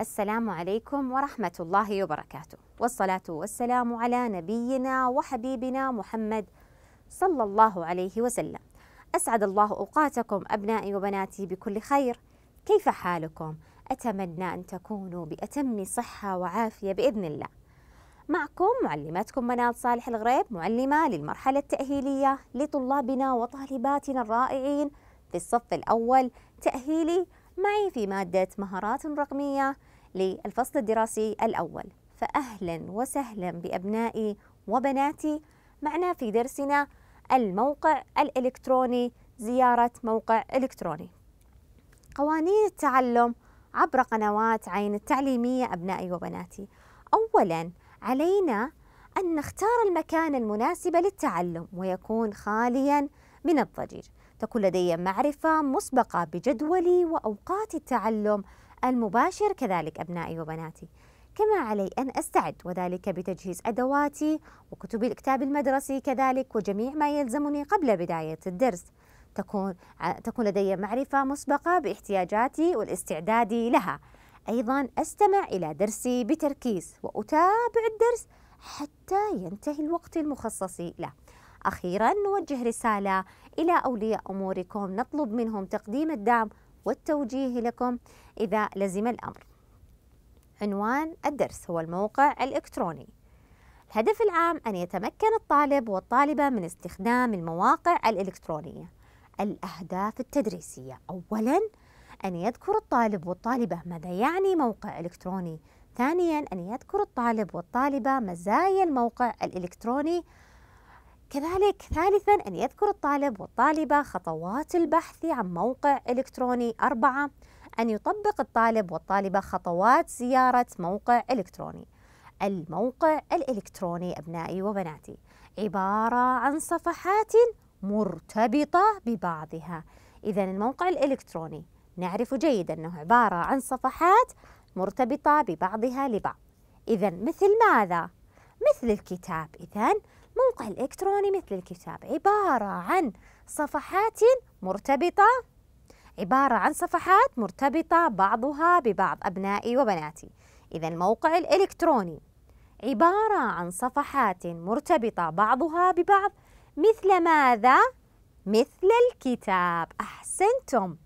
السلام عليكم ورحمة الله وبركاته والصلاة والسلام على نبينا وحبيبنا محمد صلى الله عليه وسلم أسعد الله أوقاتكم أبنائي وبناتي بكل خير كيف حالكم؟ أتمنى أن تكونوا بأتم صحة وعافية بإذن الله معكم معلمتكم منال صالح الغريب معلمة للمرحلة التأهيلية لطلابنا وطالباتنا الرائعين في الصف الأول تأهيلي معي في مادة مهارات رقمية للفصل الدراسي الأول فأهلا وسهلا بأبنائي وبناتي معنا في درسنا الموقع الإلكتروني زيارة موقع إلكتروني قوانين التعلم عبر قنوات عين التعليمية أبنائي وبناتي أولا علينا أن نختار المكان المناسب للتعلم ويكون خاليا من الضجيج تكون لدي معرفة مسبقة بجدولي وأوقات التعلم المباشر كذلك أبنائي وبناتي كما علي أن أستعد وذلك بتجهيز أدواتي وكتب الكتاب المدرسي كذلك وجميع ما يلزمني قبل بداية الدرس تكون, تكون لدي معرفة مسبقة باحتياجاتي والاستعداد لها أيضا أستمع إلى درسي بتركيز وأتابع الدرس حتى ينتهي الوقت المخصص له أخيرا نوجه رسالة إلى أولياء أموركم نطلب منهم تقديم الدعم والتوجيه لكم إذا لزم الأمر عنوان الدرس هو الموقع الإلكتروني الهدف العام أن يتمكن الطالب والطالبة من استخدام المواقع الإلكترونية الأهداف التدريسية أولاً أن يذكر الطالب والطالبة ماذا يعني موقع إلكتروني ثانياً أن يذكر الطالب والطالبة مزايا الموقع الإلكتروني كذلك ثالثا أن يذكر الطالب والطالبة خطوات البحث عن موقع إلكتروني أربعة أن يطبق الطالب والطالبة خطوات زيارة موقع إلكتروني الموقع الإلكتروني أبنائي وبناتي عبارة عن صفحات مرتبطة ببعضها إذا الموقع الإلكتروني نعرف جيدا أنه عبارة عن صفحات مرتبطة ببعضها لبعض إذا مثل ماذا؟ مثل الكتاب إذا الموقع الإلكتروني مثل الكتاب عبارة عن صفحات مرتبطة عبارة عن صفحات مرتبطة بعضها ببعض أبنائي وبناتي إذا الموقع الإلكتروني عبارة عن صفحات مرتبطة بعضها ببعض مثل ماذا؟ مثل الكتاب أحسنتم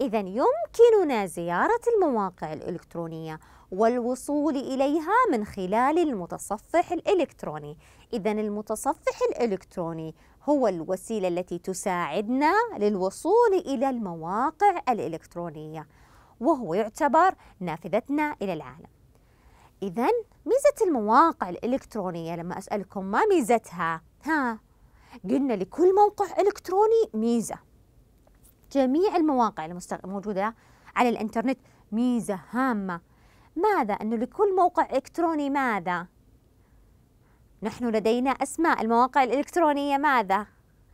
إذا يمكننا زيارة المواقع الإلكترونية والوصول إليها من خلال المتصفح الإلكتروني إذا المتصفح الإلكتروني هو الوسيلة التي تساعدنا للوصول إلى المواقع الإلكترونية وهو يعتبر نافذتنا إلى العالم إذا ميزة المواقع الإلكترونية لما أسألكم ما ميزتها؟ ها قلنا لكل موقع إلكتروني ميزة جميع المواقع الموجودة على الإنترنت ميزة هامة ماذا؟ أنه لكل موقع إلكتروني ماذا؟ نحن لدينا أسماء المواقع الإلكترونية ماذا؟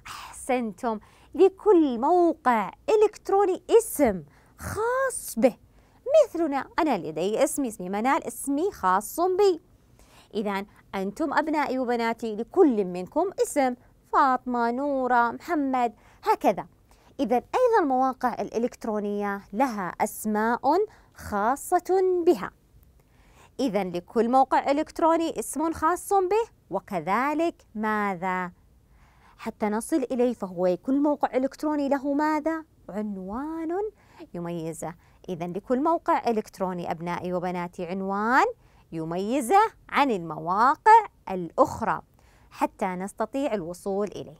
أحسنتم لكل موقع إلكتروني اسم خاص به مثلنا أنا لدي اسمي اسمي منال اسمي خاص بي إذا أنتم أبنائي وبناتي لكل منكم اسم فاطمة نورة محمد هكذا إذا أيضا المواقع الإلكترونية لها أسماء خاصة بها إذا لكل موقع إلكتروني اسم خاص به وكذلك ماذا حتى نصل إليه فهو كل موقع إلكتروني له ماذا؟ عنوان يميزه إذا لكل موقع إلكتروني أبنائي وبناتي عنوان يميزه عن المواقع الأخرى حتى نستطيع الوصول إليه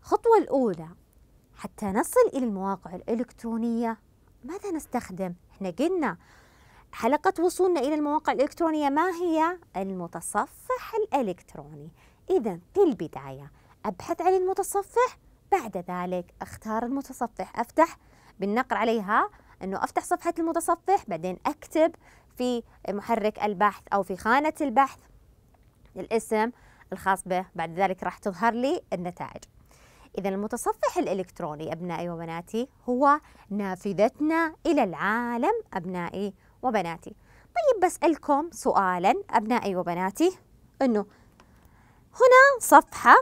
الخطوة الأولى حتى نصل إلى المواقع الإلكترونية ماذا نستخدم؟ احنا قلنا حلقة وصولنا إلى المواقع الإلكترونية ما هي؟ المتصفح الإلكتروني إذا في البداية أبحث عن المتصفح بعد ذلك أختار المتصفح أفتح بالنقر عليها أنه أفتح صفحة المتصفح بعدين أكتب في محرك البحث أو في خانة البحث الاسم الخاص به بعد ذلك راح تظهر لي النتائج إذا المتصفح الإلكتروني أبنائي وبناتي هو نافذتنا إلى العالم أبنائي وبناتي طيب بسألكم سؤالا أبنائي وبناتي أنه هنا صفحة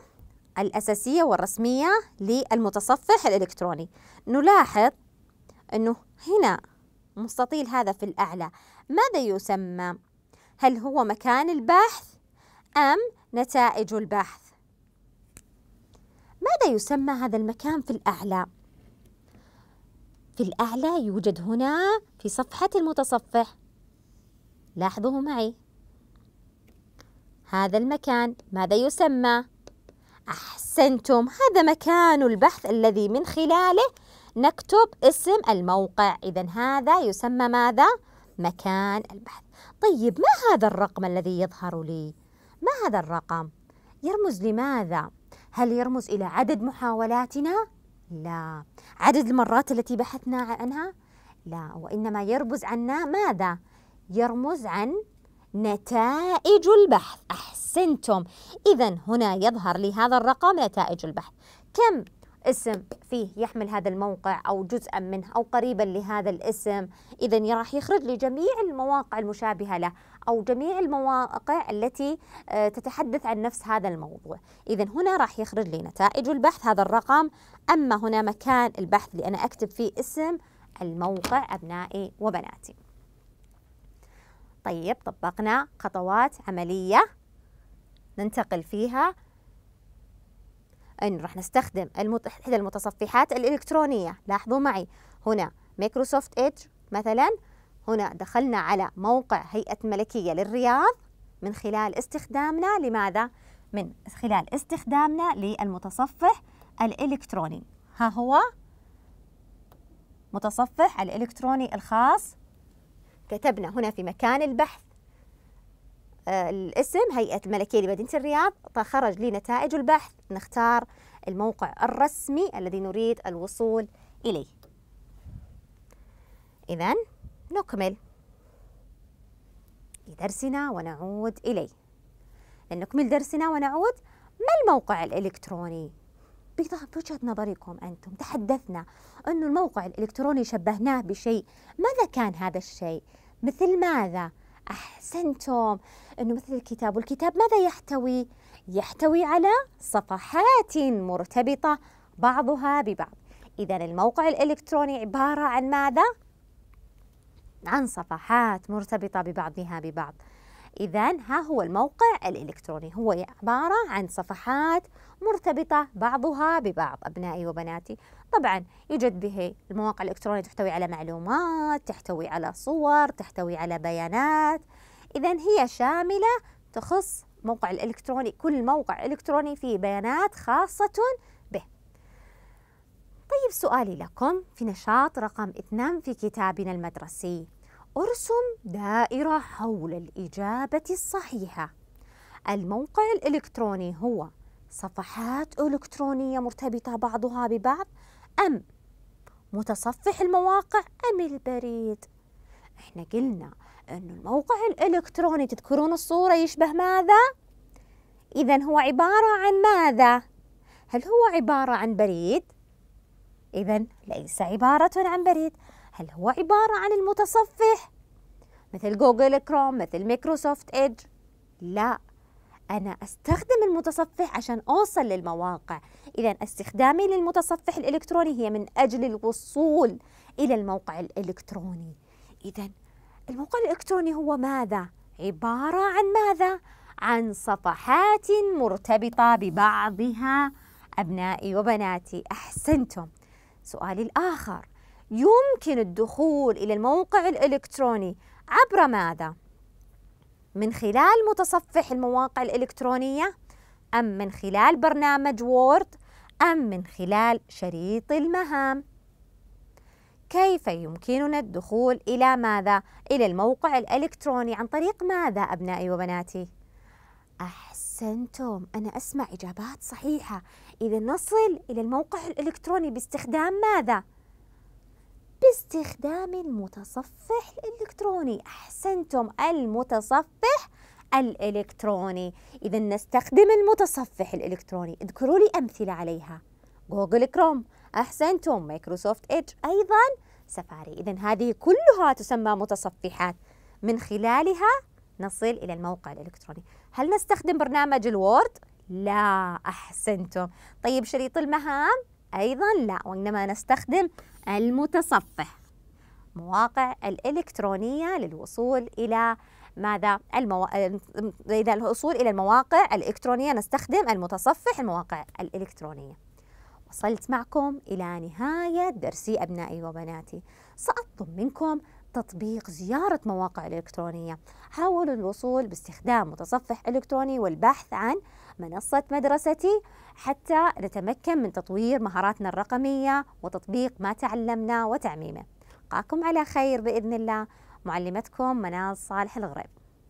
الأساسية والرسمية للمتصفح الإلكتروني نلاحظ أنه هنا مستطيل هذا في الأعلى ماذا يسمى؟ هل هو مكان البحث أم نتائج البحث؟ ماذا يسمى هذا المكان في الأعلى؟ في الأعلى يوجد هنا في صفحة المتصفح لاحظوه معي هذا المكان ماذا يسمى؟ أحسنتم هذا مكان البحث الذي من خلاله نكتب اسم الموقع إذا هذا يسمى ماذا؟ مكان البحث طيب ما هذا الرقم الذي يظهر لي؟ ما هذا الرقم؟ يرمز لماذا؟ هل يرمز إلى عدد محاولاتنا؟ لا عدد المرات التي بحثنا عنها لا وإنما يرمز عنا ماذا يرمز عن نتائج البحث أحسنتم إذا هنا يظهر لهذا الرقم نتائج البحث كم اسم فيه يحمل هذا الموقع أو جزءا منه أو قريبا لهذا الاسم إذا راح يخرج لي جميع المواقع المشابهة له أو جميع المواقع التي آه، تتحدث عن نفس هذا الموضوع إذا هنا راح يخرج لي نتائج البحث هذا الرقم أما هنا مكان البحث اللي أنا أكتب فيه اسم الموقع أبنائي وبناتي طيب طبقنا خطوات عملية ننتقل فيها أنه راح نستخدم إحدى المتصفحات الإلكترونية لاحظوا معي هنا مايكروسوفت إيدج مثلا هنا دخلنا على موقع هيئة ملكية للرياض من خلال استخدامنا لماذا؟ من خلال استخدامنا للمتصفح الإلكتروني ها هو متصفح الإلكتروني الخاص كتبنا هنا في مكان البحث الاسم هيئة الملكية لمدينة الرياض فخرج لي نتائج البحث نختار الموقع الرسمي الذي نريد الوصول إليه إذا نكمل لدرسنا ونعود إليه لنكمل درسنا ونعود ما الموقع الإلكتروني؟ بوجهة نظركم أنتم تحدثنا أنه الموقع الإلكتروني شبهناه بشيء ماذا كان هذا الشيء؟ مثل ماذا؟ أحسنتم أنه مثل الكتاب والكتاب ماذا يحتوي؟ يحتوي على صفحات مرتبطة بعضها ببعض إذا الموقع الإلكتروني عبارة عن ماذا؟ عن صفحات مرتبطة ببعضها ببعض إذا ها هو الموقع الإلكتروني هو عبارة عن صفحات مرتبطة بعضها ببعض أبنائي وبناتي طبعا يوجد به المواقع الإلكترونية تحتوي على معلومات تحتوي على صور تحتوي على بيانات إذا هي شاملة تخص موقع الإلكتروني كل موقع إلكتروني فيه بيانات خاصة به طيب سؤالي لكم في نشاط رقم اثنان في كتابنا المدرسي ارسم دائرة حول الإجابة الصحيحة الموقع الإلكتروني هو صفحات إلكترونية مرتبطة بعضها ببعض أم متصفح المواقع أم البريد احنا قلنا أن الموقع الإلكتروني تذكرون الصورة يشبه ماذا؟ إذا هو عبارة عن ماذا؟ هل هو عبارة عن بريد؟ إذا ليس عبارة عن بريد هل هو عبارة عن المتصفح مثل جوجل كروم مثل مايكروسوفت إيدج؟ لا أنا أستخدم المتصفح عشان أوصل للمواقع إذا استخدامي للمتصفح الإلكتروني هي من أجل الوصول إلى الموقع الإلكتروني إذا الموقع الإلكتروني هو ماذا؟ عبارة عن ماذا؟ عن صفحات مرتبطة ببعضها أبنائي وبناتي أحسنتم سؤالي الآخر يمكن الدخول إلى الموقع الإلكتروني عبر ماذا؟ من خلال متصفح المواقع الإلكترونية أم من خلال برنامج وورد أم من خلال شريط المهام كيف يمكننا الدخول إلى ماذا؟ إلى الموقع الإلكتروني عن طريق ماذا أبنائي وبناتي؟ أحسنتم أنا أسمع إجابات صحيحة إذا نصل إلى الموقع الإلكتروني باستخدام ماذا؟ باستخدام المتصفح الإلكتروني أحسنتم المتصفح الإلكتروني إذا نستخدم المتصفح الإلكتروني اذكروا لي أمثلة عليها جوجل كروم أحسنتم مايكروسوفت إيدج أيضا سفاري إذا هذه كلها تسمى متصفحات من خلالها نصل إلى الموقع الإلكتروني هل نستخدم برنامج الوورد؟ لا أحسنتم طيب شريط المهام أيضا لا وإنما نستخدم المتصفح مواقع الإلكترونية للوصول إلى ماذا المو... إذا الوصول إلى المواقع الإلكترونية نستخدم المتصفح المواقع الإلكترونية وصلت معكم إلى نهاية درسي أبنائي وبناتي سأطلب منكم تطبيق زيارة مواقع إلكترونية حاولوا الوصول باستخدام متصفح إلكتروني والبحث عن منصة مدرستي حتى نتمكن من تطوير مهاراتنا الرقمية وتطبيق ما تعلمنا وتعميمه ألقاكم على خير بإذن الله معلمتكم منال صالح الغريب